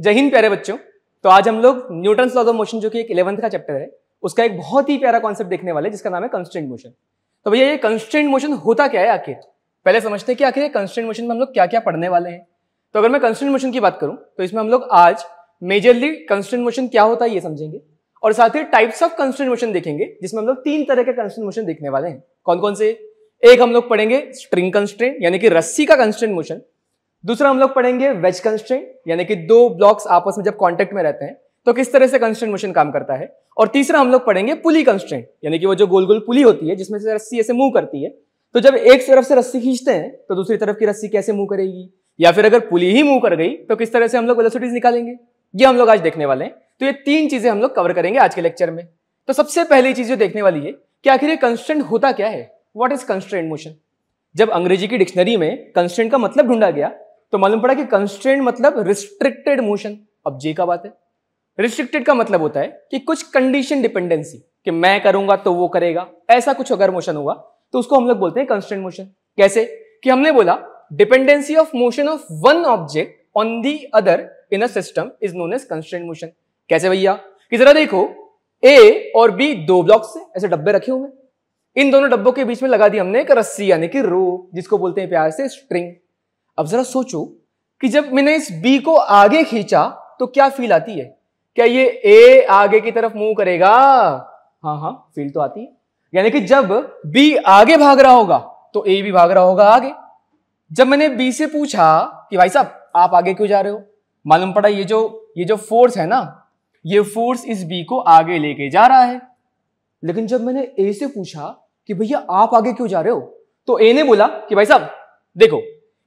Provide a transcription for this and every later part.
जय हिंद प्यारे बच्चों तो आज हम लोग न्यूटन लॉज ऑफ मोशन जो कि एक इलेवंथ का चैप्टर है उसका एक बहुत ही प्यारा कॉन्सेप्ट देखने वाले जिसका नाम है कंस्टेंट मोशन तो भैया ये कंस्टेंट मोशन होता क्या है आखिर पहले समझते हैं कि आखिर कंस्टेंट मोशन में हम लोग क्या क्या पढ़ने वाले हैं तो अगर मैं कंस्टेंट मोशन की बात करूं तो इसमें हम लोग आज मेजरली कंस्टेंट मोशन क्या होता है ये समझेंगे और साथ ही टाइप्स ऑफ कंस्टेंट मोशन देखेंगे जिसमें हम लोग तीन तरह के कंस्टेंट मोशन देखने वाले हैं कौन कौन से एक हम लोग पढ़ेंगे स्ट्रिंग कंस्टेंट यानी कि रस्सी का कंस्टेंट मोशन दूसरा हम लोग पढ़ेंगे वेज कंस्टेंट यानी कि दो ब्लॉक्स आपस में जब कॉन्टेक्ट में रहते हैं तो किस तरह से कंस्टेंट मोशन काम करता है और तीसरा हम लोग पढ़ेंगे पुली कंस्टेंट यानी कि वो जो गोल गोल पुली होती है जिसमें से रस्सी ऐसे मूव करती है तो जब एक तरफ से रस्सी खींचते हैं तो दूसरी तरफ की रस्सी कैसे मूव करेगी या फिर अगर पुली ही मूव कर गई तो किस तरह से हम लोग वेलोसिटीज निकालेंगे ये हम लोग आज देखने वाले हैं तो ये तीन चीजें हम लोग कवर करेंगे आज के लेक्चर में तो सबसे पहली चीज जो देखने वाली है कि आखिर ये कंस्टेंट होता क्या है वॉट इज कंस्टेंट मोशन जब अंग्रेजी की डिक्शनरी में कंस्टेंट का मतलब ढूंढा गया तो मालूम पड़ा कि कंस्ट्रेंट मतलब रिस्ट्रिक्टेड मोशन अब जे का बात है रिस्ट्रिक्टेड का मतलब होता है कि कुछ कंडीशन डिपेंडेंसी कि मैं करूंगा तो वो करेगा ऐसा कुछ अगर मोशन होगा तो उसको हम लोग बोलते हैं कंस्टेंट मोशन कैसे कि हमने बोला dependency of motion of one object on the other in a system is known as constant motion कैसे भैया कि जरा देखो ए और बी दो ब्लॉक से ऐसे डब्बे रखे हुए इन दोनों डब्बों के बीच में लगा दी हमने एक रस्सी यानी कि रो जिसको बोलते हैं प्यार से स्ट्रिंग अब जरा सोचो कि जब मैंने इस बी को आगे खींचा तो क्या फील आती है क्या ये ए आगे की तरफ मूव करेगा हाँ हाँ फील तो आती है यानी कि जब बी आगे भाग रहा होगा तो ए भी भाग रहा होगा आगे जब मैंने बी से पूछा कि भाई साहब आप आगे क्यों जा रहे हो मालूम पड़ा ये जो ये जो फोर्स है ना ये फोर्स इस बी को आगे लेके जा रहा है लेकिन जब मैंने ए से पूछा कि भैया आप आगे क्यों जा रहे हो तो ए ने बोला कि भाई साहब देखो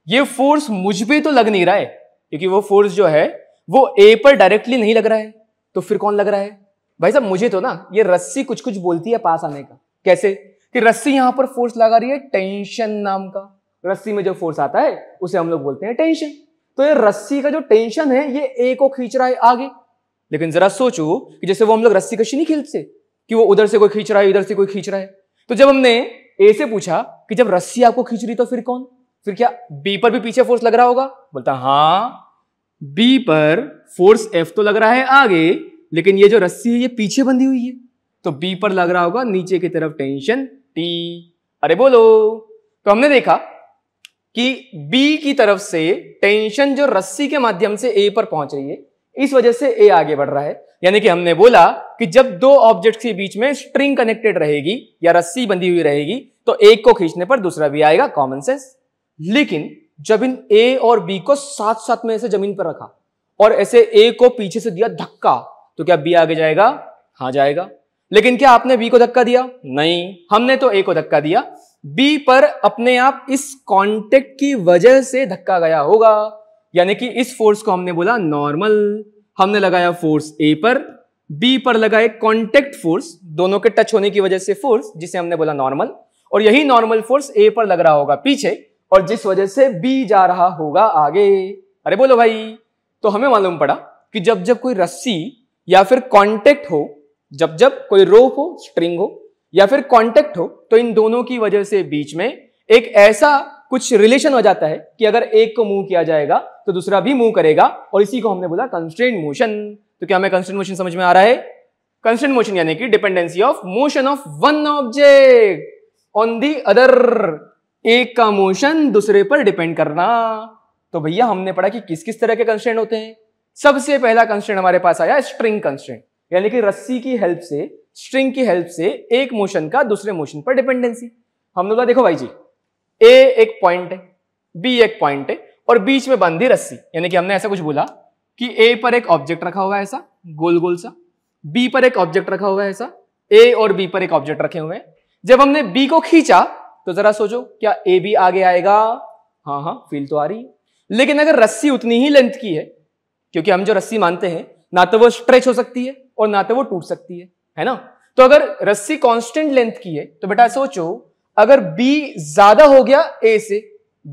ये फोर्स मुझ पर तो लग नहीं रहा है क्योंकि वो फोर्स जो है वो ए पर डायरेक्टली नहीं लग रहा है तो फिर कौन लग रहा है भाई साहब मुझे तो ना ये रस्सी कुछ कुछ बोलती है पास आने का कैसे कि रस्सी यहां पर फोर्स लगा रही है टेंशन नाम का रस्सी में जो फोर्स आता है उसे हम लोग बोलते हैं टेंशन तो ये रस्सी का जो टेंशन है ये ए को खींच रहा है आगे लेकिन जरा सोचो कि जैसे वो हम लोग रस्सी कशी नहीं खींचते कि वो उधर से कोई खींच रहा है इधर से कोई खींच रहा है तो जब हमने ए से पूछा कि जब रस्सी आपको खींच रही तो फिर कौन फिर क्या बी पर भी पीछे फोर्स लग रहा होगा बोलता हाँ बी पर फोर्स एफ तो लग रहा है आगे लेकिन ये जो रस्सी है ये पीछे बंधी हुई है तो बी पर लग रहा होगा नीचे की तरफ टेंशन टी अरे बोलो तो हमने देखा कि बी की तरफ से टेंशन जो रस्सी के माध्यम से ए पर पहुंच रही है इस वजह से ए आगे बढ़ रहा है यानी कि हमने बोला कि जब दो ऑब्जेक्ट्स के बीच में स्ट्रिंग कनेक्टेड रहेगी या रस्सी बंधी हुई रहेगी तो एक को खींचने पर दूसरा भी आएगा कॉमन सेंस लेकिन जब इन ए और बी को साथ साथ में ऐसे जमीन पर रखा और ऐसे ए को पीछे से दिया धक्का तो क्या बी आगे जाएगा हाँ जाएगा लेकिन क्या आपने बी को धक्का दिया नहीं हमने तो ए को धक्का दिया बी पर अपने आप इस कॉन्टेक्ट की वजह से धक्का गया होगा यानी कि इस फोर्स को हमने बोला नॉर्मल हमने लगाया फोर्स ए पर बी पर लगा एक कॉन्टेक्ट फोर्स दोनों के टच होने की वजह से फोर्स जिसे हमने बोला नॉर्मल और यही नॉर्मल फोर्स ए पर लग रहा होगा पीछे और जिस वजह से बी जा रहा होगा आगे अरे बोलो भाई तो हमें मालूम पड़ा कि जब जब कोई रस्सी या फिर कॉन्टेक्ट हो जब जब कोई रोप हो स्ट्रिंग हो या फिर कॉन्टेक्ट हो तो इन दोनों की वजह से बीच में एक ऐसा कुछ रिलेशन हो जाता है कि अगर एक को मूव किया जाएगा तो दूसरा भी मूव करेगा और इसी को हमने बोला कंस्टेंट मोशन तो क्या हमें कंस्टेंट मोशन समझ में आ रहा है कंस्टेंट मोशन यानी कि dependency of motion of one object on the other एक का मोशन दूसरे पर डिपेंड करना तो भैया हमने पढ़ा कि किस किस तरह के कंस्टेंट होते हैं सबसे पहला कंस्टेंट हमारे पास आया स्ट्रिंग कंस्टेंट यानी कि रस्सी की हेल्प से स्ट्रिंग की हेल्प से एक मोशन का दूसरे मोशन पर डिपेंडेंसी हमने बोला देखो भाई जी ए एक पॉइंट है बी एक पॉइंट है और बीच में बंधी रस्सी यानी कि हमने ऐसा कुछ बोला कि ए पर एक ऑब्जेक्ट रखा हुआ है ऐसा गोल गोल सा बी पर एक ऑब्जेक्ट रखा हुआ है ऐसा ए और बी पर एक ऑब्जेक्ट रखे हुए हैं जब हमने बी को खींचा तो जरा सोचो क्या ए बी आगे आएगा हाँ हाँ फील तो आ रही है लेकिन अगर रस्सी उतनी ही लेंथ की है क्योंकि हम जो रस्सी मानते हैं ना तो वो स्ट्रेच हो सकती है और ना तो वो टूट सकती है है ना तो अगर रस्सी कांस्टेंट लेंथ की है तो बेटा सोचो अगर बी ज्यादा हो गया ए से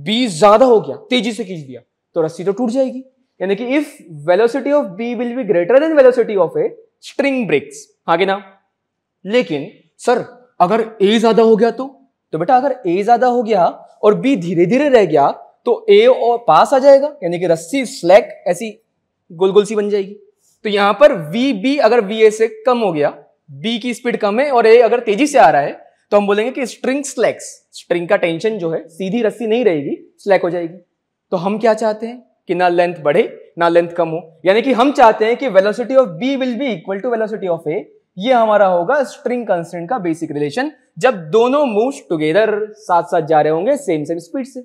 बी ज्यादा हो गया तेजी से खींच दिया तो रस्सी तो टूट जाएगी यानी कि if velocity of B will be greater than velocity of A string breaks हाँ ना लेकिन सर अगर ए ज्यादा हो गया तो तो बेटा अगर ए ज्यादा हो गया और बी धीरे धीरे रह गया तो ए और पास आ जाएगा यानी कि रस्सी स्लैक ऐसी गोल गोल सी बन जाएगी तो यहां पर वी बी अगर वी ए से कम हो गया बी की स्पीड कम है और ए अगर तेजी से आ रहा है तो हम बोलेंगे कि स्ट्रिंग स्लैक्स स्ट्रिंग का टेंशन जो है सीधी रस्सी नहीं रहेगी स्लैक हो जाएगी तो हम क्या चाहते हैं कि ना लेंथ बढ़े ना लेंथ कम हो यानी कि हम चाहते हैं कि velocity of B will be equal to velocity of A ये हमारा होगा स्ट्रिंग कंस्टेंट का बेसिक रिलेशन जब दोनों मूव टुगेदर साथ साथ जा रहे होंगे सेम सेम स्पीड से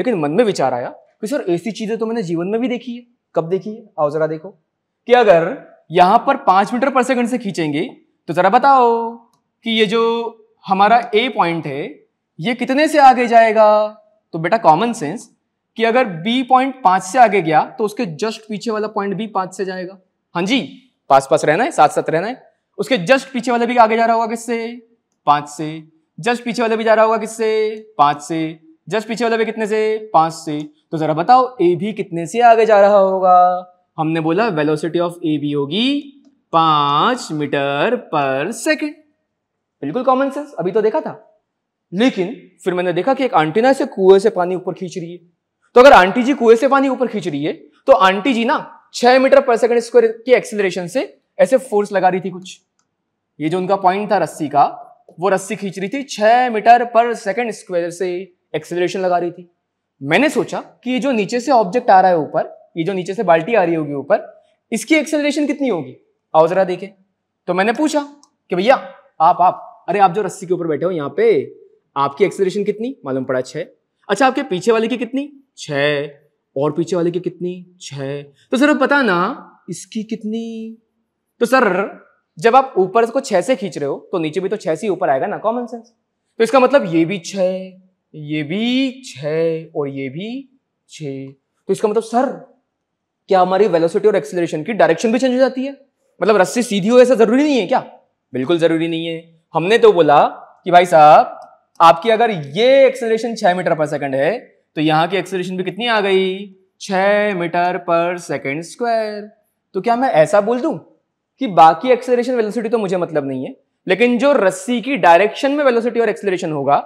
लेकिन मन में विचार आया कि सर ऐसी चीजें तो मैंने जीवन में भी देखी है कब देखी है आओ जरा देखो कि अगर यहां पर पांच मीटर पर सेकंड से खींचेंगे तो जरा बताओ कि ये जो हमारा ए पॉइंट है ये कितने से आगे जाएगा तो बेटा कॉमन सेंस कि अगर बी पॉइंट पांच से आगे गया तो उसके जस्ट पीछे वाला पॉइंट भी पांच से जाएगा हाँ जी पास पास रहना है साथ साथ रहना है उसके जस्ट पीछे वाले भी आगे जा रहा होगा किससे पांच से जस्ट पीछे वाले भी जा रहा होगा किससे पांच से जस्ट पीछे वाले भी कितने से पांच से तो जरा बताओ ए भी कितने से आगे जा रहा होगा हमने बोला वेलोसिटी ऑफ ए बी होगी पांच मीटर पर सेकेंड बिल्कुल कॉमन सेंस अभी तो देखा था लेकिन फिर मैंने देखा कि एक आंटी ना ऐसे कुएं से पानी ऊपर खींच रही है तो अगर आंटी जी कुएं से पानी ऊपर खींच रही है तो आंटी जी ना छह मीटर पर सेकंड स्क्वायर की एक्सिलेशन से ऐसे फोर्स लगा रही थी कुछ ये जो उनका पॉइंट था रस्सी का वो रस्सी खींच रही थी छह मीटर पर सेकेंड स्क्वायर से एक्सेलरेशन लगा रही थी मैंने सोचा कि ये जो नीचे से ऑब्जेक्ट आ रहा है ऊपर ये जो नीचे से बाल्टी आ रही होगी ऊपर इसकी एक्सेलरेशन कितनी होगी आओ जरा देखे तो मैंने पूछा कि भैया आप आप अरे आप जो रस्सी के ऊपर बैठे हो यहाँ पे आपकी एक्सेलरेशन कितनी मालूम पड़ा छः अच्छा आपके पीछे वाले की कितनी छः और पीछे वाले की कितनी छः तो सर पता ना इसकी कितनी तो सर जब आप ऊपर इसको छह से खींच रहे हो तो नीचे भी तो छह से ऊपर आएगा ना कॉमन सेंस तो इसका मतलब ये भी छ ये भी छ और ये भी छ तो इसका मतलब सर क्या हमारी वेलोसिटी और एक्सेलरेशन की डायरेक्शन भी चेंज हो जाती है मतलब रस्सी सीधी हो ऐसा जरूरी नहीं है क्या बिल्कुल जरूरी नहीं है हमने तो बोला कि भाई साहब आपकी अगर ये एक्सेलरेशन छह मीटर पर सेकंड है तो यहाँ की एक्सेलरेशन भी कितनी आ गई छह मीटर पर सेकंड स्क्वायर तो क्या मैं ऐसा बोल दूं कि बाकी एक्सेलरेशन वेलोसिटी तो मुझे मतलब नहीं है लेकिन जो रस्सी की डायरेक्शन में वेलोसिटी और एक्सेलरेशन होगा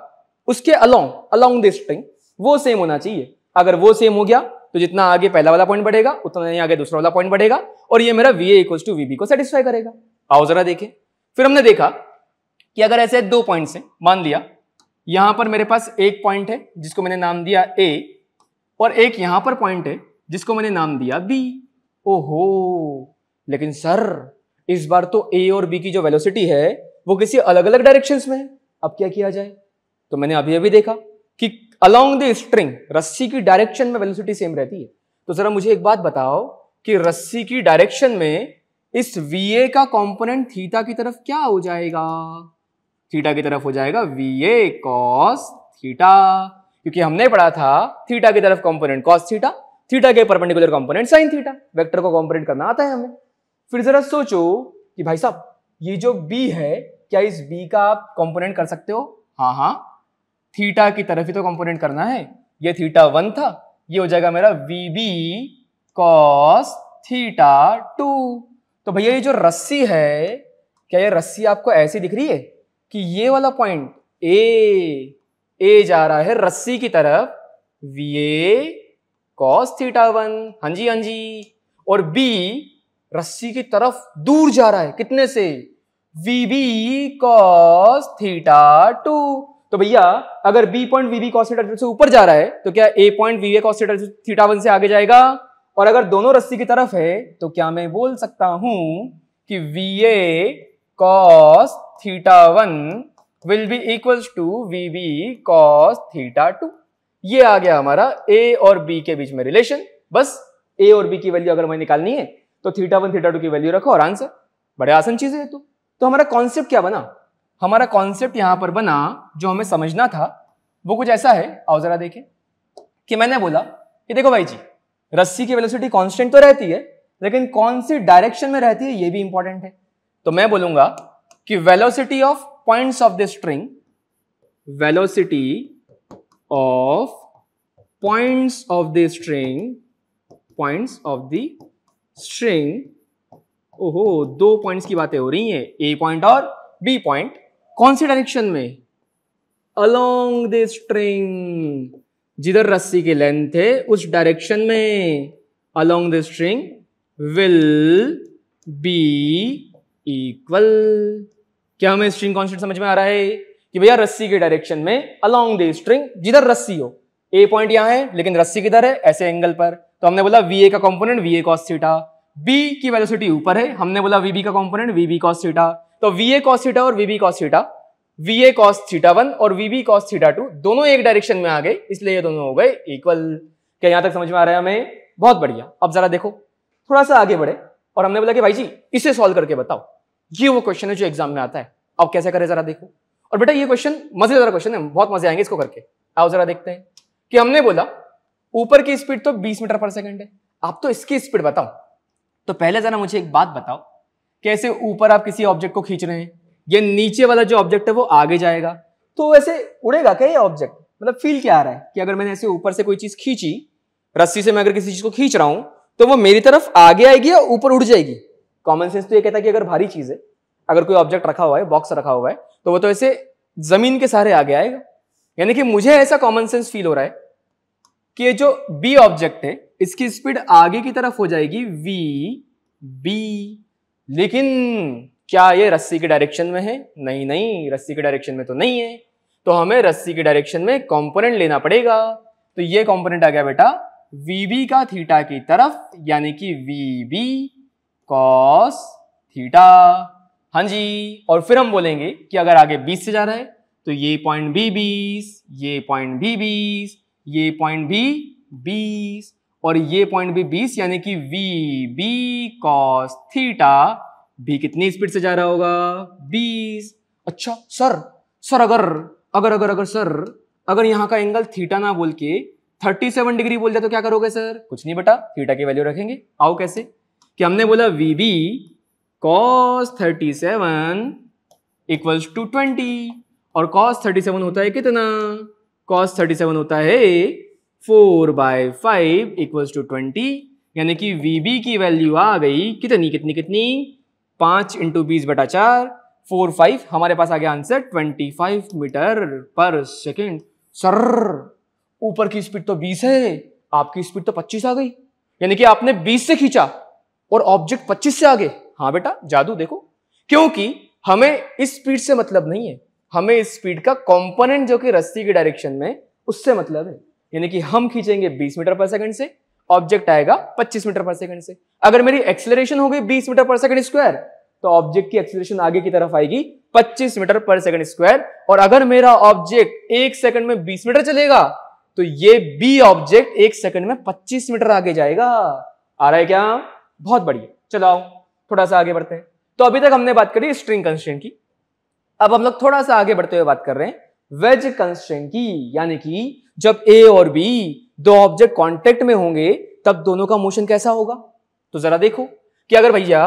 उसके अलोंग अलोंग दिस स्ट्रिंग वो सेम होना चाहिए अगर वो सेम हो गया तो जितना आगे पहला वाला पॉइंट बढ़ेगा उतना ही आगे दूसरा वाला पॉइंट बढ़ेगा और ये मेरा वी एक्वल्स टू वीबी को सेटिस्फाई करेगा आओ जरा देखें फिर हमने देखा कि अगर ऐसे दो पॉइंट्स हैं मान लिया यहां पर मेरे पास एक पॉइंट है जिसको मैंने नाम दिया ए और एक यहां पर पॉइंट है जिसको मैंने नाम दिया बी ओहो लेकिन सर इस बार तो ए और बी की जो वेलोसिटी है वो किसी अलग अलग डायरेक्शंस में है अब क्या किया जाए तो मैंने अभी अभी देखा कि अलोंग द स्ट्रिंग रस्सी की डायरेक्शन में वेलोसिटी सेम रहती है तो जरा मुझे एक बात बताओ कि रस्सी की डायरेक्शन में इस वी ए का कॉम्पोनेंट थीटा की तरफ क्या हो जाएगा थीटा की तरफ हो जाएगा वी ए कॉस थीटा क्योंकि हमने पढ़ा था थीटा की तरफ कॉम्पोनेंट कॉस थीटा थीटा के perpendicular component sine theta vector को कॉम्पोनेंट करना आता है हमें फिर जरा सोचो कि भाई साहब ये जो बी है क्या इस बी का आप कॉम्पोनेंट कर सकते हो हाँ हाँ थीटा की तरफ ही तो कॉम्पोनेंट करना है ये थीटा वन था ये हो जाएगा मेरा V B cos theta two तो भैया ये जो रस्सी है क्या ये रस्सी आपको ऐसी दिख रही है कि ये वाला पॉइंट ए ए जा रहा है रस्सी की तरफ V A cos theta one हाँ जी हाँ जी और बी रस्सी की तरफ दूर जा रहा है कितने से V B cos theta two तो भैया अगर B point V B cos theta से ऊपर जा रहा है तो क्या A point V B cos theta theta one से आगे जाएगा और अगर दोनों रस्सी की तरफ है तो क्या मैं बोल सकता हूं कि V A cos theta one will be equals to V B cos theta two ये आ गया हमारा ए और बी के बीच में रिलेशन बस ए और बी की वैल्यू अगर मैं निकालनी है तो थीटा वन थीटा टू की वैल्यू रखो और आंसर बड़े आसान चीज़ है तो तो हमारा कॉन्सेप्ट क्या बना हमारा कॉन्सेप्ट यहां पर बना जो हमें समझना था वो कुछ ऐसा है आओ जरा देखें कि मैंने बोला कि देखो भाई जी रस्सी की वेलोसिटी कांस्टेंट तो रहती है लेकिन कौन सी डायरेक्शन में रहती है ये भी इंपॉर्टेंट है तो मैं बोलूंगा कि velocity of points of the string velocity of points of the string points of the string ओहो दो पॉइंट्स की बातें हो रही हैं ए पॉइंट और बी पॉइंट कौन से डायरेक्शन में अलोंग द स्ट्रिंग जिधर रस्सी की लेंथ है उस डायरेक्शन में along the string will be equal क्या हमें स्ट्रिंग कॉन्सेप्ट समझ में आ रहा है कि भैया रस्सी के डायरेक्शन में अलोंग द स्ट्रिंग जिधर रस्सी हो ए पॉइंट यहां है लेकिन रस्सी किधर है ऐसे एंगल पर तो हमने बोला वी ए का component V A cos theta B की वेलोसिटी ऊपर है हमने बोला वी बी का component V B cos theta तो वी ए कॉस थीटा और V B cos theta V A cos theta one और V B cos theta two दोनों एक डायरेक्शन में आ गए इसलिए ये दोनों हो गए इक्वल क्या यहां तक समझ में आ रहा है हमें बहुत बढ़िया अब जरा देखो थोड़ा सा आगे बढ़े और हमने बोला कि भाई जी इसे सॉल्व करके बताओ ये वो क्वेश्चन है जो एग्जाम में आता है अब कैसे करें जरा देखो और बेटा ये क्वेश्चन मजेदार क्वेश्चन है बहुत मजे आएंगे इसको करके आओ जरा देखते हैं कि हमने बोला ऊपर की स्पीड तो 20 मीटर पर सेकंड है आप तो इसकी स्पीड बताओ तो पहले जरा मुझे एक बात बताओ कैसे ऊपर आप किसी ऑब्जेक्ट को खींच रहे हैं ये नीचे वाला जो ऑब्जेक्ट है वो आगे जाएगा तो ऐसे उड़ेगा क्या ये ऑब्जेक्ट मतलब फील क्या आ रहा है कि अगर मैंने ऐसे ऊपर से कोई चीज खींची रस्सी से मैं अगर किसी चीज को खींच रहा हूं तो वो मेरी तरफ आगे आएगी या ऊपर उड़ जाएगी कॉमन सेंस तो ये कहता है कि अगर भारी चीज है अगर कोई ऑब्जेक्ट रखा हुआ है बॉक्स रखा हुआ है तो वो तो ऐसे जमीन के सहारे आगे आएगा यानी कि मुझे ऐसा कॉमन सेंस फील हो रहा है कि जो बी ऑब्जेक्ट है इसकी स्पीड आगे की तरफ हो जाएगी वी बी लेकिन क्या ये रस्सी के डायरेक्शन में है नहीं नहीं रस्सी के डायरेक्शन में तो नहीं है तो हमें रस्सी के डायरेक्शन में कंपोनेंट लेना पड़ेगा तो ये कंपोनेंट आ गया बेटा वीबी का थीटा की तरफ यानी कि बी कॉस थीटा हाँ जी और फिर हम बोलेंगे कि अगर आगे 20 से जा रहा है तो ये पॉइंट भी बीस ये पॉइंट भी बीस ये पॉइंट भी बीस और ये पॉइंट भी बीस यानी कि वी बी कॉस थीटा भी कितनी स्पीड से जा रहा होगा बीस अच्छा सर सर अगर अगर अगर अगर सर अगर यहाँ का एंगल थीटा ना बोल के 37 डिग्री बोल जाए तो क्या करोगे सर कुछ नहीं बेटा थीटा की वैल्यू रखेंगे आओ कैसे कि हमने बोला V B cos thirty seven equals to twenty और कॉस थर्टी सेवन होता है कितना कॉस थर्टी सेवन होता है four by five equal to twenty यानी कि वी बी की वैल्यू आ गई कितनी कितनी कितनी पांच इंटू बीस बटा चार फोर फाइव हमारे पास आ गया answer twenty five metre per second sir ऊपर की स्पीड तो बीस है आपकी स्पीड तो पच्चीस आ गई यानी कि आपने बीस से खींचा और ऑब्जेक्ट पच्चीस से आगे हाँ बेटा जादू देखो क्योंकि हमें इस स्पीड से मतलब नहीं है हमें इस स्पीड का कॉम्पोनेंट जो कि रस्सी के डायरेक्शन में उससे मतलब है यानी कि हम खींचेंगे 20 मीटर पर सेकंड से ऑब्जेक्ट आएगा 25 मीटर पर सेकंड से अगर मेरी एक्सेलरेशन हो गई 20 मीटर पर सेकंड स्क्वायर तो ऑब्जेक्ट की एक्सेलरेशन आगे की तरफ आएगी 25 मीटर पर सेकंड स्क्वायर और अगर मेरा ऑब्जेक्ट एक सेकंड में 20 मीटर चलेगा तो ये बी ऑब्जेक्ट एक सेकंड में 25 मीटर आगे जाएगा आ रहा है क्या बहुत बढ़िया चलो आओ थोड़ा सा आगे बढ़ते हैं तो अभी तक हमने बात करी स्ट्रिंग कंस्टेंट की अब हम लोग थोड़ा सा आगे बढ़ते हुए बात कर रहे हैं वेज कंस्ट्रेंट की यानी कि जब ए और बी दो ऑब्जेक्ट कॉन्टेक्ट में होंगे तब दोनों का मोशन कैसा होगा तो जरा देखो कि अगर भैया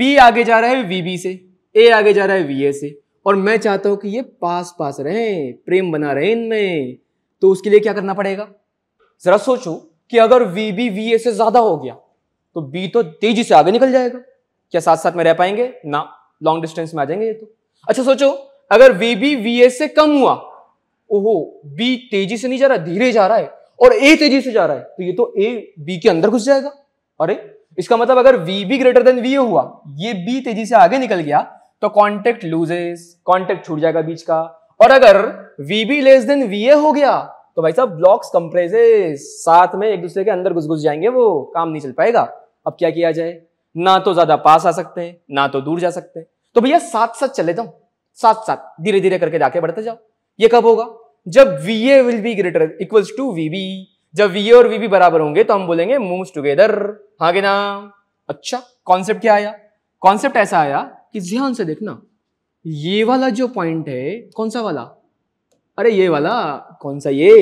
बी आगे जा रहा है वीबी से ए आगे जा रहा है ए से और मैं चाहता हूं कि ये पास पास रहे प्रेम बना रहे इनमें तो उसके लिए क्या करना पड़ेगा जरा सोचो कि अगर वी बी वी ए से ज्यादा हो गया तो बी तो तेजी से आगे निकल जाएगा क्या साथ साथ में रह पाएंगे ना लॉन्ग डिस्टेंस में आ जाएंगे ये तो अच्छा सोचो अगर वी बी वी एस से कम हुआ ओहो बी तेजी से नहीं जा रहा धीरे जा रहा है और ए तेजी से जा रहा है तो ये तो ए बी के अंदर घुस जाएगा अरे इसका मतलब अगर V B greater than V A हुआ ये बी तेजी से आगे निकल गया तो कॉन्टेक्ट लूजेस कॉन्टेक्ट छूट जाएगा बीच का और अगर V B less than V A हो गया तो भाई साहब ब्लॉक्स कंप्रेसेस साथ में एक दूसरे के अंदर घुस घुस जाएंगे वो काम नहीं चल पाएगा अब क्या किया जाए ना तो ज्यादा पास आ सकते हैं ना तो दूर जा सकते हैं तो भैया साथ साथ चले जाओ साथ साथ धीरे धीरे करके जाके बढ़ते जाओ ये कब होगा जब V A will be greater equals to V B जब वी ए और वी बी बराबर होंगे तो हम बोलेंगे मूव्स टुगेदर हाँ के ना अच्छा कॉन्सेप्ट क्या आया कॉन्सेप्ट ऐसा आया कि ध्यान से देखना ये वाला जो पॉइंट है कौन सा वाला अरे ये वाला कौन सा ये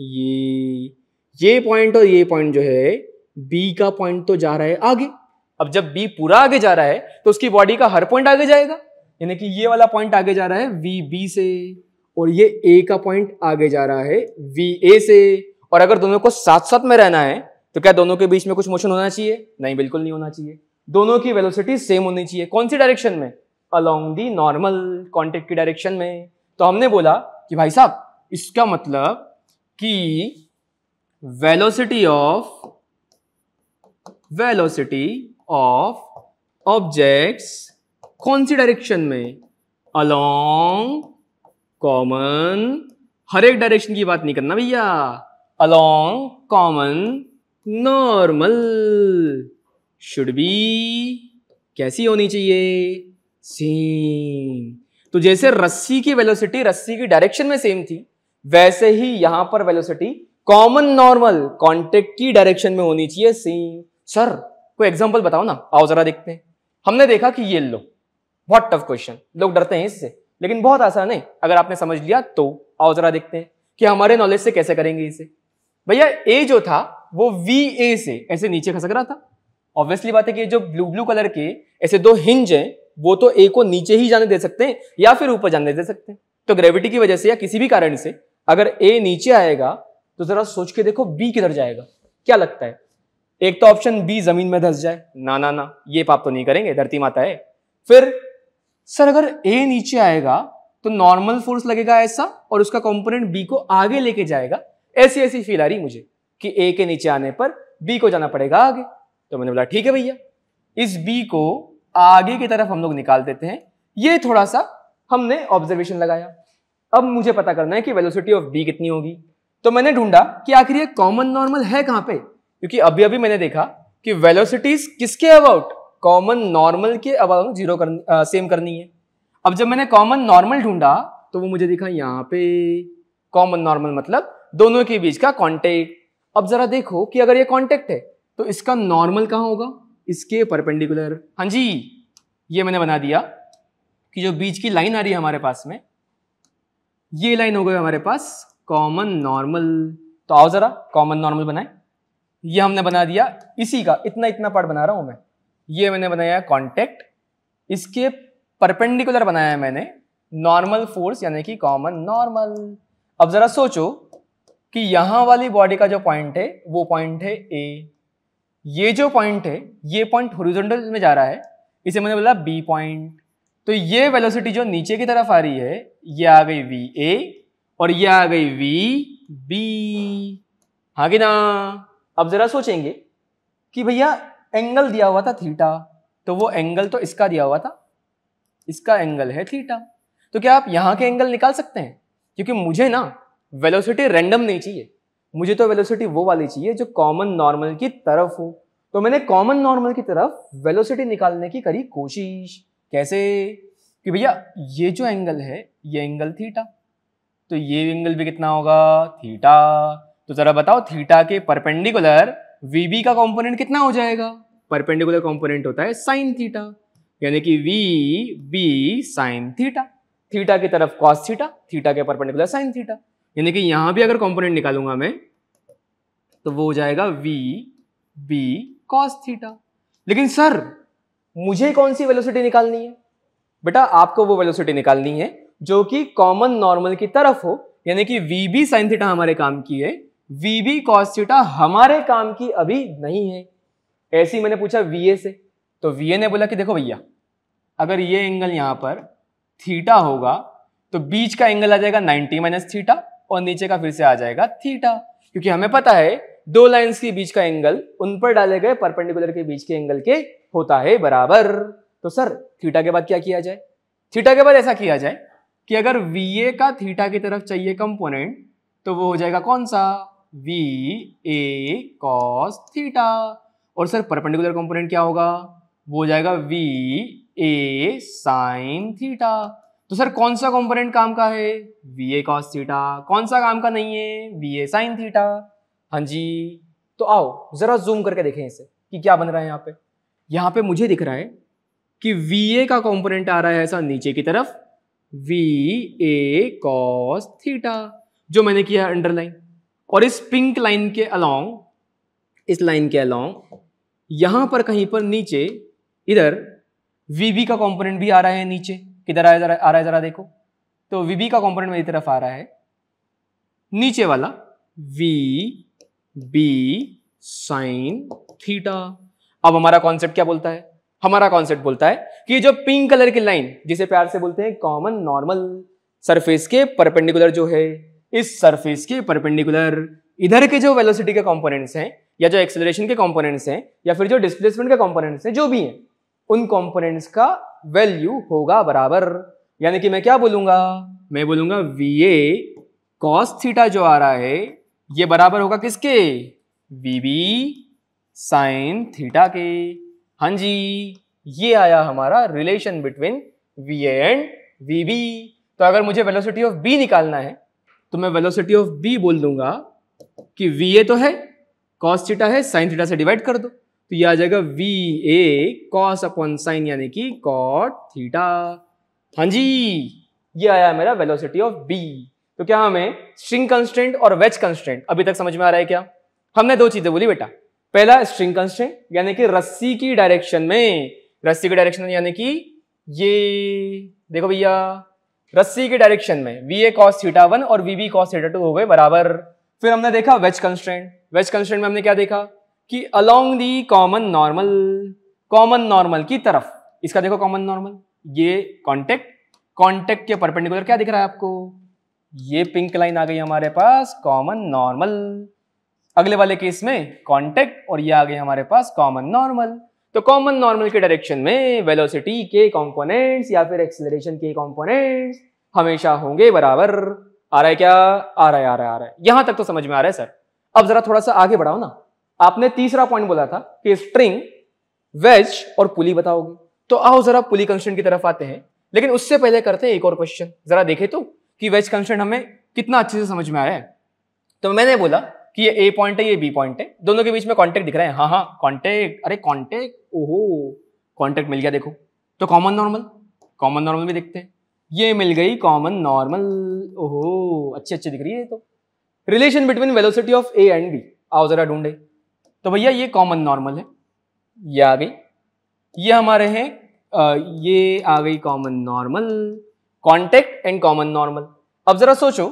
ये ये पॉइंट और ये पॉइंट जो है बी का पॉइंट तो जा रहा है आगे अब जब बी पूरा आगे जा रहा है तो उसकी बॉडी का हर पॉइंट आगे जाएगा यानी कि ये वाला पॉइंट आगे जा रहा है वी बी से और ये ए का पॉइंट आगे जा रहा है वी ए से और अगर दोनों को साथ साथ में रहना है तो क्या दोनों के बीच में कुछ मोशन होना चाहिए नहीं बिल्कुल नहीं होना चाहिए दोनों की वेलोसिटी सेम होनी चाहिए कौन सी डायरेक्शन में अलोंग दी नॉर्मल कॉन्टेक्ट की डायरेक्शन में तो हमने बोला कि भाई साहब इसका मतलब कि velocity of velocity of objects कौन सी डायरेक्शन में अलोंग कॉमन हर एक डायरेक्शन की बात नहीं करना भैया along common normal should be कैसी होनी चाहिए सेम तो जैसे रस्सी की वेलोसिटी रस्सी की डायरेक्शन में सेम थी वैसे ही यहां पर वेलोसिटी कॉमन नॉर्मल कॉन्टेक्ट की डायरेक्शन में होनी चाहिए सेम सर कोई एग्जाम्पल बताओ ना आओ जरा देखते हैं हमने देखा कि ये लो बहुत टफ क्वेश्चन लोग डरते हैं इससे लेकिन बहुत आसान है अगर आपने समझ लिया तो आओ जरा देखते हैं कि हमारे नॉलेज से कैसे करेंगे इसे भैया ए जो था वो वी ए से ऐसे नीचे खसक रहा था ऑब्वियसली बात है कि जो ब्लू ब्लू कलर के ऐसे दो हिंज हैं वो तो ए को नीचे ही जाने दे सकते हैं या फिर ऊपर जाने दे सकते हैं तो ग्रेविटी की वजह से या किसी भी कारण से अगर ए नीचे आएगा तो जरा सोच के देखो बी किधर जाएगा क्या लगता है एक तो ऑप्शन बी जमीन में धस जाए ना ना ना ये पाप तो नहीं करेंगे धरती माता है फिर सर अगर ए नीचे आएगा तो नॉर्मल फोर्स लगेगा ऐसा और उसका कंपोनेंट बी को आगे लेके जाएगा ऐसी ऐसी फील आ रही मुझे कि ए के नीचे आने पर बी को जाना पड़ेगा आगे तो मैंने बोला ठीक है भैया इस बी को आगे की तरफ हम लोग निकाल देते हैं ये थोड़ा सा हमने ऑब्जर्वेशन लगाया अब मुझे पता करना है कि वेलोसिटी ऑफ बी कितनी होगी तो मैंने ढूंढा कि आखिर ये कॉमन नॉर्मल है कहां पे क्योंकि अभी अभी मैंने देखा कि वेलोसिटीज किसके अबाउट कॉमन नॉर्मल के अबाउट जीरो कर आ, सेम करनी है अब जब मैंने कॉमन नॉर्मल ढूंढा तो वो मुझे दिखा यहाँ पे कॉमन नॉर्मल मतलब दोनों के बीच का कॉन्टेक्ट अब जरा देखो कि अगर ये कॉन्टेक्ट है तो इसका नॉर्मल कहाँ होगा इसके परपेंडिकुलर हाँ जी ये मैंने बना दिया कि जो बीच की लाइन आ रही है हमारे पास में ये लाइन हो गई हमारे पास कॉमन नॉर्मल तो आओ जरा कॉमन नॉर्मल बनाए ये हमने बना दिया इसी का इतना इतना पार्ट बना रहा हूं मैं ये मैंने बनाया कॉन्टेक्ट इसके परपेंडिकुलर बनाया मैंने नॉर्मल फोर्स यानी कि कॉमन नॉर्मल अब ज़रा सोचो कि यहां वाली बॉडी का जो पॉइंट है वो पॉइंट है ए ये जो पॉइंट है ये पॉइंट हॉरिजॉन्टल में जा रहा है इसे मैंने बोला बी पॉइंट तो ये वेलोसिटी जो नीचे की तरफ आ रही है ये आ गई वी ए और ये आ गई वी बी हाँ कि ना अब ज़रा सोचेंगे कि भैया एंगल दिया हुआ था थीटा तो वो एंगल तो इसका दिया हुआ था इसका एंगल है थीटा तो क्या आप यहाँ के एंगल निकाल सकते हैं क्योंकि मुझे ना वेलोसिटी रैंडम नहीं चाहिए मुझे तो वेलोसिटी वो वाली चाहिए जो कॉमन नॉर्मल की तरफ हो तो मैंने कॉमन नॉर्मल की तरफ वेलोसिटी निकालने की करी कोशिश कैसे कि भैया ये जो एंगल है ये एंगल थीटा तो ये एंगल भी कितना होगा थीटा तो जरा बताओ थीटा के परपेंडिकुलर वीबी का कॉम्पोनेंट कितना हो जाएगा परपेंडिकुलर कॉम्पोनेंट होता है साइन थीटा यानी कि V B sine theta theta की तरफ कॉस थीटा थीटा के परपेंडिकुलर साइन थीटा यानी कि यहां भी अगर कंपोनेंट निकालूंगा मैं तो वो हो जाएगा वी बी कॉस थीटा लेकिन सर मुझे कौन सी वेलोसिटी निकालनी है बेटा आपको वो वेलोसिटी निकालनी है जो कि कॉमन नॉर्मल की तरफ हो यानी कि वी बी साइन थीटा हमारे काम की है वीबी कॉस्टा हमारे काम की अभी नहीं है ऐसे ही मैंने पूछा वी ए से तो वी ए ने बोला कि देखो भैया अगर ये एंगल यहाँ पर थीटा होगा तो बीच का एंगल आ जाएगा 90 माइनस थीटा और नीचे का फिर से आ जाएगा थीटा क्योंकि हमें पता है दो लाइंस के बीच का एंगल उन पर डाले गए परपेंडिकुलर के बीच के एंगल के होता है बराबर तो सर थीटा के बाद क्या किया जाए थीटा के बाद ऐसा किया जाए कि अगर वी ए का थीटा की तरफ चाहिए कंपोनेंट तो वो हो जाएगा कौन सा वी ए कॉस थीटा और सर परपेंडिकुलर कंपोनेंट क्या होगा वो हो जाएगा वी ए साइन थीटा तो सर कौन सा कंपोनेंट काम का है वी ए कॉस थीटा कौन सा काम का नहीं है वी ए साइन थीटा हाँ जी तो आओ जरा जूम करके देखें इसे कि क्या बन रहा है यहाँ पे यहाँ पे मुझे दिख रहा है कि वी ए का कंपोनेंट आ रहा है ऐसा नीचे की तरफ वी ए कॉस थीटा जो मैंने किया है अंडरलाइन और इस पिंक लाइन के अलोंग इस लाइन के अलोंग यहां पर कहीं पर नीचे इधर वीबी का कंपोनेंट भी आ रहा है नीचे किधर आया जरा आ रहा है जरा देखो तो वीबी का कंपोनेंट मेरी तरफ आ रहा है नीचे वाला वी बी साइन थीटा अब हमारा कॉन्सेप्ट क्या बोलता है हमारा कॉन्सेप्ट बोलता है कि जो पिंक कलर की लाइन जिसे प्यार से बोलते हैं कॉमन नॉर्मल सरफेस के परपेंडिकुलर जो है इस सरफेस के परपेंडिकुलर इधर के जो वेलोसिटी के कंपोनेंट्स हैं या जो एक्सेलरेशन के कंपोनेंट्स हैं या फिर जो डिस्प्लेसमेंट के कंपोनेंट्स हैं जो भी हैं उन कंपोनेंट्स का वैल्यू होगा बराबर यानी कि मैं क्या बोलूंगा मैं बोलूंगा वी ए कॉस थीटा जो आ रहा है ये बराबर होगा किसके वी बी साइन थीटा के हाँ जी ये आया हमारा relation between V A and V B तो अगर मुझे वेलोसिटी ऑफ बी निकालना है तो मैं वेलोसिटी ऑफ बी बोल दूंगा कि वी ए तो है कॉस थीटा है साइन थीटा से डिवाइड कर दो तो ये आ जाएगा V A cos upon sine यानी कि कॉट थीटा हाँ जी ये आया मेरा वेलोसिटी ऑफ बी तो क्या हमें स्ट्रिंग कंस्टेंट और वेज कंस्टेंट अभी तक समझ में आ रहा है क्या हमने दो चीजें बोली बेटा पहला स्ट्रिंग कंस्टेंट यानी कि रस्सी की डायरेक्शन में रस्सी की डायरेक्शन यानी कि ये देखो भैया रस्सी के डायरेक्शन में V A cos theta one और V B cos theta two हो गए बराबर फिर हमने देखा वेज कंस्ट्रेंट वेज कंस्ट्रेंट में हमने क्या देखा कि along the common normal common normal की तरफ इसका देखो कॉमन नॉर्मल ये कॉन्टेक्ट कॉन्टेक्ट के परपेंडिकुलर क्या दिख रहा है आपको ये पिंक लाइन आ गई हमारे पास कॉमन नॉर्मल अगले वाले केस में कॉन्टेक्ट और ये आ गई हमारे पास कॉमन नॉर्मल तो कॉमन नॉर्मल के डायरेक्शन में वेलोसिटी के कंपोनेंट्स या फिर एक्सिलेशन के कंपोनेंट्स हमेशा होंगे बराबर आ रहा है क्या आ रहा है आ रहा है आ रहा है यहां तक तो समझ में आ रहा है सर अब जरा थोड़ा सा आगे बढ़ाओ ना आपने तीसरा पॉइंट बोला था कि स्ट्रिंग वेज और पुली बताओगे तो आओ जरा पुली कंस्टेंट की तरफ आते हैं लेकिन उससे पहले करते हैं एक और क्वेश्चन जरा देखे तो कि वेज कंस्टेंट हमें कितना अच्छे से समझ में आया है तो मैंने बोला कि ये ए पॉइंट है ये बी पॉइंट है दोनों के बीच में कॉन्टेक्ट दिख रहा है हाँ हाँ कॉन्टेक्ट अरे कॉन्टेक्ट ओहो कॉन्टैक्ट मिल गया देखो तो कॉमन नॉर्मल कॉमन नॉर्मल भी देखते हैं ये मिल गई कॉमन नॉर्मल ओहो अच्छी अच्छी दिख रही है तो relation between velocity of A and B आओ ज़रा ढूंढे तो भैया ये कॉमन नॉर्मल है ये आ गई ये हमारे हैं ये आ गई common normal contact and common normal अब ज़रा सोचो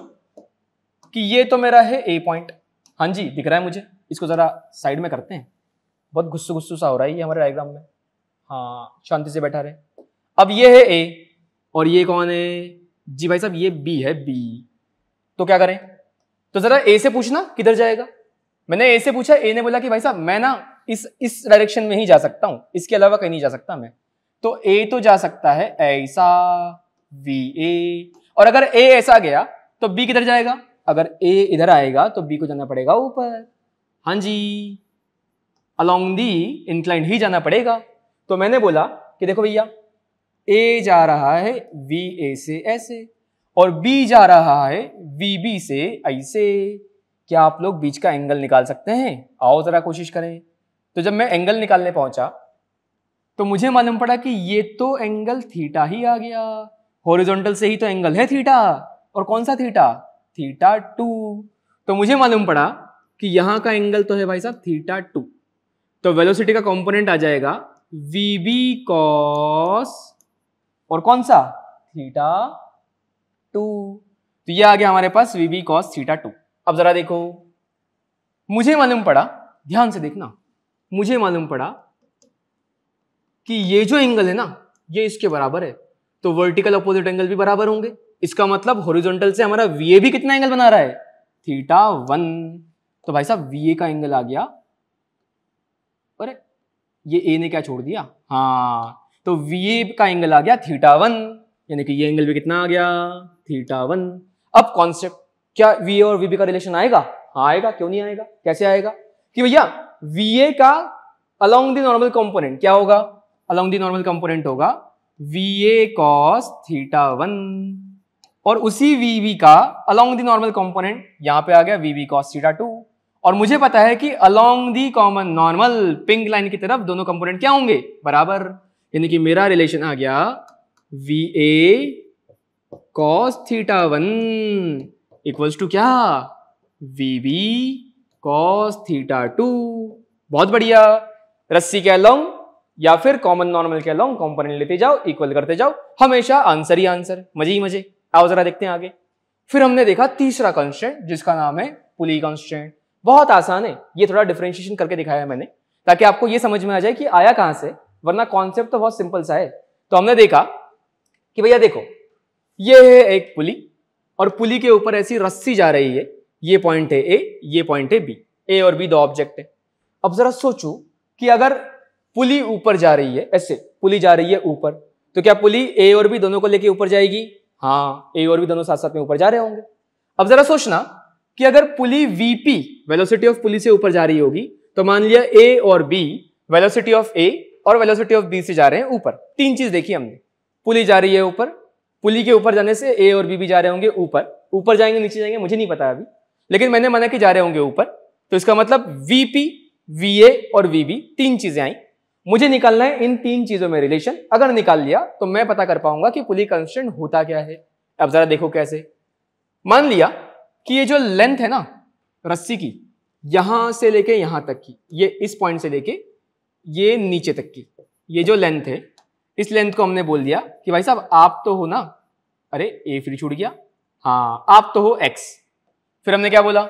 कि ये तो मेरा है ए पॉइंट हाँ जी दिख रहा है मुझे इसको ज़रा साइड में करते हैं बहुत गुस्सा गुस्सा सा हो रहा है ये हमारे डायग्राम में हाँ शांति से बैठा रहे अब ये है ए और ये कौन है जी भाई साहब ये बी है बी तो क्या करें तो जरा ए से पूछना किधर जाएगा मैंने ए से पूछा ए ने बोला कि भाई साहब मैं ना इस इस डायरेक्शन में ही जा सकता हूं इसके अलावा कहीं नहीं जा सकता मैं तो ए तो जा सकता है ऐसा बी ए और अगर ए ऐसा गया तो बी किधर जाएगा अगर ए इधर आएगा तो बी को जाना पड़ेगा ऊपर हाँ जी अलोंग दी इंक्लाइंड ही जाना पड़ेगा तो मैंने बोला कि देखो भैया ए जा रहा है वी ए से ऐसे और बी जा रहा है वी बी से ऐसे क्या आप लोग बीच का एंगल निकाल सकते हैं आओ ज़रा कोशिश करें तो जब मैं एंगल निकालने पहुंचा तो मुझे मालूम पड़ा कि ये तो एंगल थीटा ही आ गया हॉरिजॉन्टल से ही तो एंगल है थीटा और कौन सा थीटा थीटा टू तो मुझे मालूम पड़ा कि यहां का एंगल तो है भाई साहब थीटा टू तो वेलोसिटी का कंपोनेंट आ जाएगा वी बी कॉस और कौन सा थीटा टू तो ये आ गया हमारे पास V B cos theta two अब जरा देखो मुझे मालूम पड़ा ध्यान से देखना मुझे मालूम पड़ा कि ये जो एंगल है ना ये इसके बराबर है तो वर्टिकल अपोजिट एंगल भी बराबर होंगे इसका मतलब हॉरिजॉन्टल से हमारा वीए भी कितना एंगल बना रहा है थीटा वन तो भाई साहब वीए का एंगल आ गया अरे ये ए ने क्या छोड़ दिया हाँ तो वी ए का एंगल आ गया थीटा वन यानी कि ये एंगल भी कितना आ गया थीटा वन अब कॉन्सेप्ट क्या वी ए और वी बी का रिलेशन आएगा हाँ आएगा क्यों नहीं आएगा कैसे आएगा कि भैया वी ए का अलोंग दी नॉर्मल कंपोनेंट क्या होगा अलोंग दी नॉर्मल कंपोनेंट होगा V A cos theta one और उसी वी बी का अलोंग दी नॉर्मल कंपोनेंट यहां पे आ गया V B cos theta two और मुझे पता है कि along the common normal pink line की तरफ दोनों कंपोनेंट क्या होंगे बराबर यानी कि मेरा रिलेशन आ गया V A cos theta one equals to क्या V B cos theta two बहुत बढ़िया रस्सी के अलोंग या फिर कॉमन नॉर्मल के अलोंग कॉम्पोनेंट लेते जाओ इक्वल करते जाओ हमेशा आंसर ही आंसर मजे ही मजे आओ जरा देखते हैं आगे फिर हमने देखा तीसरा कंस्टेंट जिसका नाम है पुली कंस्टेंट बहुत आसान है ये थोड़ा डिफ्रेंशिएशन करके दिखाया मैंने ताकि आपको ये समझ में आ जाए कि आया कहां से वरना कॉन्सेप्ट तो बहुत सिंपल सा है तो हमने देखा कि भैया देखो ये है एक पुली और पुली के ऊपर ऐसी रस्सी जा रही है ये पॉइंट है ए ये पॉइंट है बी ए और बी दो ऑब्जेक्ट है अब जरा सोचो कि अगर पुली ऊपर जा रही है ऐसे पुली जा रही है ऊपर तो क्या पुली ए और बी दोनों को लेके ऊपर जाएगी हाँ ए और बी दोनों साथ साथ में ऊपर जा रहे होंगे अब जरा सोचना कि अगर pulley VP velocity of pulley से ऊपर जा रही होगी तो मान लिया ए और बी वेलोसिटी ऑफ ए और वेलोसिटी ऑफ बी से जा रहे हैं ऊपर तीन चीज देखी हमने पुली जा रही है ऊपर पुली के ऊपर जाने से ए और बी भी जा रहे होंगे ऊपर ऊपर जाएंगे नीचे जाएंगे मुझे नहीं पता अभी लेकिन मैंने माना कि जा रहे होंगे ऊपर तो इसका मतलब वीपी ए और वीबी तीन चीजें आई मुझे निकालना है इन तीन चीजों में रिलेशन अगर निकाल लिया तो मैं पता कर पाऊंगा कि पुली कंस्टेंट होता क्या है अब जरा देखो कैसे मान लिया कि ये जो लेंथ है ना रस्सी की यहां से लेके यहां तक की ये इस पॉइंट से लेके ये नीचे तक की ये जो लेंथ है इस लेंथ को हमने बोल दिया कि भाई साहब आप तो हो ना अरे ए फिर छूट गया हाँ आप तो हो एक्स फिर हमने क्या बोला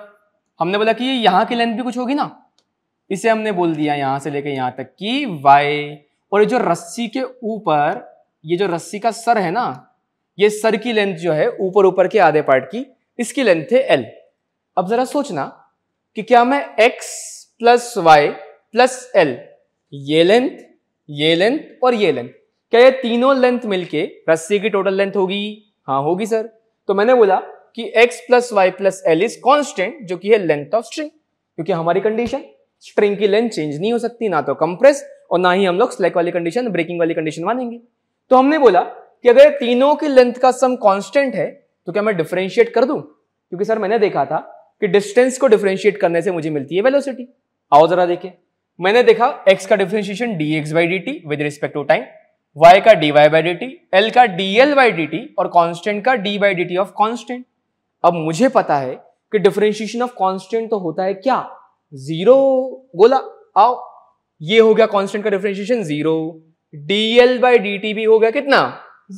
हमने बोला कि ये यहां की लेंथ भी कुछ होगी ना इसे हमने बोल दिया यहां से लेकर यहां तक की वाई और ये जो रस्सी के ऊपर ये जो रस्सी का सर है ना ये सर की लेंथ जो है ऊपर ऊपर के आधे पार्ट की इसकी लेंथ है एल अब जरा सोचना कि क्या मैं X plus Y plus L ये लेंथ ये लेंथ और ये लेंथ क्या ये तीनों लेंथ मिलके रस्सी की टोटल लेंथ होगी हाँ होगी सर तो मैंने बोला कि x plus Y plus L is constant जो कि है लेंथ ऑफ स्ट्रिंग क्योंकि हमारी कंडीशन स्ट्रिंग की लेंथ चेंज नहीं हो सकती ना तो कंप्रेस और ना ही हम लोग स्लैक वाली कंडीशन ब्रेकिंग वाली कंडीशन मानेंगे तो हमने बोला कि अगर तीनों की लेंथ का सम कॉन्स्टेंट है तो क्या मैं डिफ्रेंशिएट कर दूं क्योंकि सर मैंने देखा था कि डिस्टेंस को डिफ्रेंशिएट करने से मुझे मिलती है वेलोसिटी आओ जरा देखें मैंने देखा एक्स का differentiation D X by D T with respect to time Y का D Y by D T L का D L by D T और कॉन्स्टेंट का D by D T of constant अब मुझे पता है कि डिफ्रेंशिएशन ऑफ कॉन्स्टेंट तो होता है क्या जीरो गोला आओ ये हो गया कॉन्स्टेंट का differentiation zero D L by D T भी हो गया कितना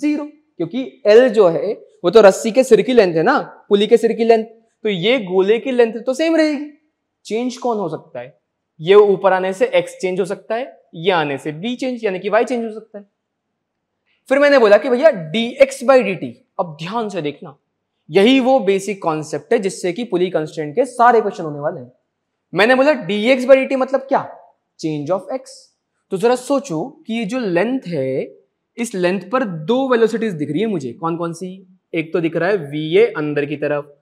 जीरो क्योंकि एल जो है वो तो रस्सी के सिर की लेंथ है ना पुली के सिर की लेंथ तो ये गोले की लेंथ तो सेम रहेगी चेंज कौन हो सकता है ये ऊपर आने से एक्स चेंज हो सकता है ये आने से बी चेंज यानी कि वाई चेंज हो सकता है फिर मैंने बोला कि भैया D X by D T अब ध्यान से देखना यही वो बेसिक कॉन्सेप्ट है जिससे कि पुली कंस्टेंट के सारे क्वेश्चन होने वाले हैं मैंने बोला D X by D T मतलब क्या चेंज ऑफ एक्स तो जरा सोचो कि ये जो लेंथ है इस लेंथ पर दो वेलोसिटीज दिख रही है मुझे कौन कौन सी एक तो दिख रहा है वी ए अंदर की तरफ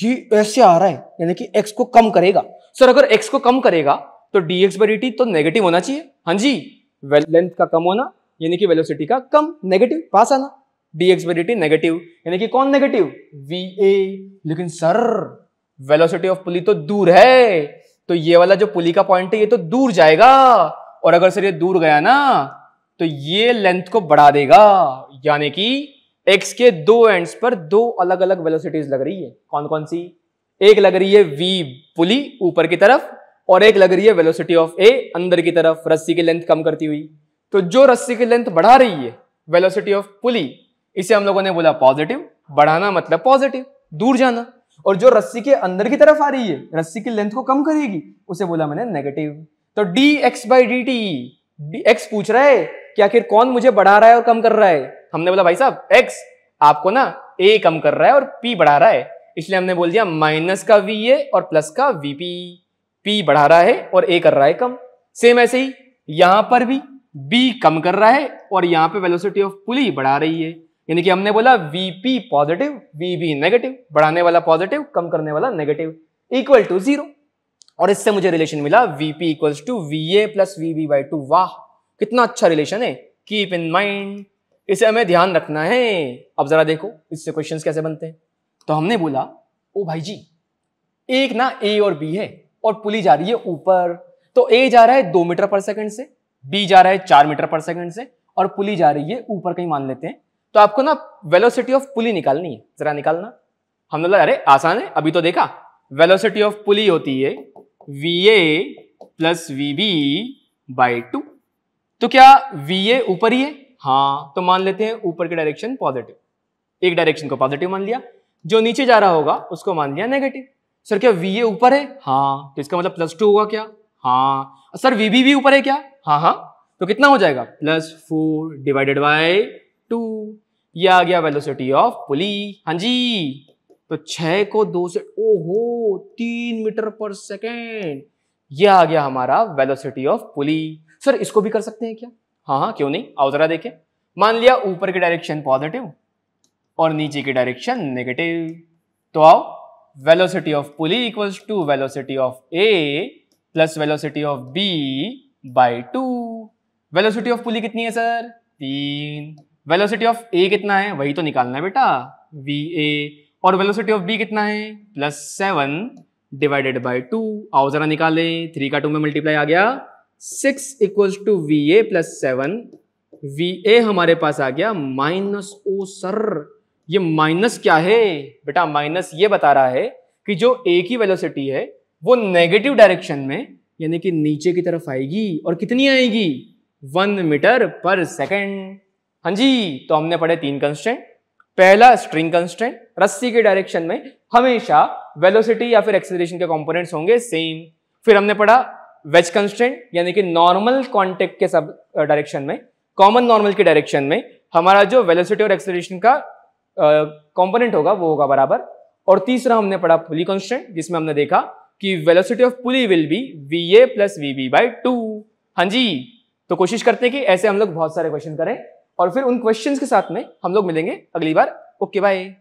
जी ऐसे आ रहा है यानी कि एक्स को कम करेगा सर अगर एक्स को कम करेगा तो डी एक्स बाई डी तो नेगेटिव होना चाहिए हाँ जी वेल लेंथ का कम होना यानी कि वेलोसिटी का कम नेगेटिव पास आना D X by D negative यानी कि कौन नेगेटिव वी ए लेकिन सर वेलोसिटी ऑफ पुली तो दूर है तो ये वाला जो पुली का पॉइंट है ये तो दूर जाएगा और अगर सर ये दूर गया ना तो ये लेंथ को बढ़ा देगा यानी कि एक्स के दो एंड्स पर दो अलग अलग वेलोसिटीज लग रही है कौन कौन सी एक लग रही है वी पुली ऊपर की तरफ और एक लग रही है वेलोसिटी ऑफ ए अंदर की तरफ रस्सी की लेंथ कम करती हुई तो जो रस्सी की लेंथ बढ़ा रही है वेलोसिटी ऑफ पुली इसे हम लोगों ने बोला पॉजिटिव बढ़ाना मतलब पॉजिटिव दूर जाना और जो रस्सी के अंदर की तरफ आ रही है रस्सी की लेंथ को कम करेगी उसे बोला मैंने नेगेटिव तो D X by D T X पूछ रहा है कि आखिर कौन मुझे बढ़ा रहा है और कम कर रहा है हमने बोला भाई साहब एक्स आपको ना ए कम कर रहा है और पी बढ़ा रहा है इसलिए हमने बोल दिया माइनस का वी ए और प्लस का वी पी पी बढ़ा रहा है और ए कर रहा है कम सेम ऐसे ही यहां पर भी बी कम कर रहा है और यहां पे वेलोसिटी ऑफ पुली बढ़ा रही है यानी कि हमने बोला VP positive V B negative बढ़ाने वाला पॉजिटिव कम करने वाला नेगेटिव इक्वल टू जीरो और इससे मुझे रिलेशन मिला VP equal to V A plus V B by two वाह कितना अच्छा रिलेशन है कीप इन माइंड इसे हमें ध्यान रखना है अब जरा देखो इससे क्वेश्चन कैसे बनते हैं तो हमने बोला ओ भाई जी एक ना ए और बी है और पुली जा रही है ऊपर तो ए जा रहा है दो मीटर पर सेकंड से बी जा रहा है चार मीटर पर सेकंड से और पुली जा रही है ऊपर कहीं मान लेते हैं तो आपको ना वेलोसिटी ऑफ पुली निकालनी है जरा निकालना हमने बोला अरे आसान है अभी तो देखा वेलोसिटी ऑफ पुली होती है V A plus V B by two तो क्या वी ए ऊपर ही है हाँ तो मान लेते हैं ऊपर के डायरेक्शन पॉजिटिव एक डायरेक्शन को पॉजिटिव मान लिया जो नीचे जा रहा होगा उसको मान लिया नेगेटिव सर क्या वी ए ऊपर है हाँ तो इसका मतलब प्लस टू होगा क्या हाँ सर वी बी भी ऊपर है क्या हाँ हाँ तो कितना हो जाएगा plus four divided by two ये आ गया वेलोसिटी ऑफ पुली हाँ जी तो छह को दो से ओहो तीन मीटर पर सेकेंड यह आ गया हमारा वेलोसिटी ऑफ पुली सर इसको भी कर सकते हैं क्या हाँ हाँ क्यों नहीं आओ जरा देखें मान लिया ऊपर की डायरेक्शन पॉजिटिव और नीचे की डायरेक्शन नेगेटिव तो आओ velocity of pulley equals to velocity of A plus velocity of B by two velocity of pulley कितनी है सर तीन वेलोसिटी ऑफ ए कितना है वही तो निकालना है बेटा वी ए और वेलोसिटी ऑफ बी कितना है plus seven divided by two आओ जरा निकालें थ्री का टू में मल्टीप्लाई आ गया six equals to V A plus seven V A हमारे पास आ गया माइनस ओ सर ये माइनस क्या है बेटा माइनस ये बता रहा है कि जो ए की वेलोसिटी है वो नेगेटिव डायरेक्शन में यानी कि नीचे की तरफ आएगी और कितनी आएगी वन मीटर पर सेकेंड हाँ जी तो हमने पढ़े तीन कंस्टेंट पहला स्ट्रिंग कंस्टेंट रस्सी के डायरेक्शन में हमेशा वेलोसिटी या फिर एक्सेलरेशन के कंपोनेंट्स होंगे सेम फिर हमने पढ़ा वेज कंस्टेंट यानी कि नॉर्मल कॉन्टेक्ट के सब डायरेक्शन में कॉमन नॉर्मल के डायरेक्शन में हमारा जो वेलोसिटी और एक्सेलरेशन का कंपोनेंट होगा वो होगा बराबर और तीसरा हमने पढ़ा पुली कॉन्स्टेंट जिसमें हमने देखा कि velocity of pulley will be V A plus V B by two हाँ जी तो कोशिश करते हैं कि ऐसे हम लोग बहुत सारे क्वेश्चन करें और फिर उन क्वेश्चंस के साथ में हम लोग मिलेंगे अगली बार ओके बाय